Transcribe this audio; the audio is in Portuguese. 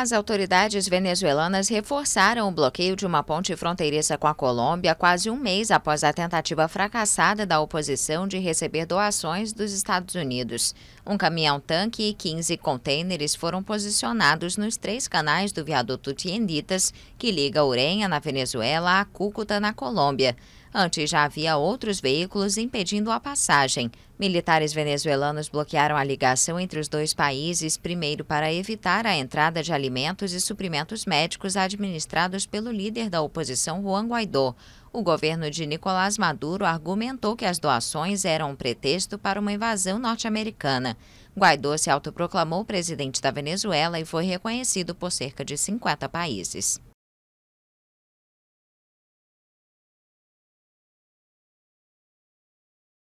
As autoridades venezuelanas reforçaram o bloqueio de uma ponte fronteiriça com a Colômbia quase um mês após a tentativa fracassada da oposição de receber doações dos Estados Unidos. Um caminhão-tanque e 15 contêineres foram posicionados nos três canais do viaduto Tienditas, que liga Urenha, na Venezuela, a Cúcuta, na Colômbia. Antes já havia outros veículos impedindo a passagem. Militares venezuelanos bloquearam a ligação entre os dois países, primeiro para evitar a entrada de alimentos e suprimentos médicos administrados pelo líder da oposição, Juan Guaidó. O governo de Nicolás Maduro argumentou que as doações eram um pretexto para uma invasão norte-americana. Guaidó se autoproclamou presidente da Venezuela e foi reconhecido por cerca de 50 países.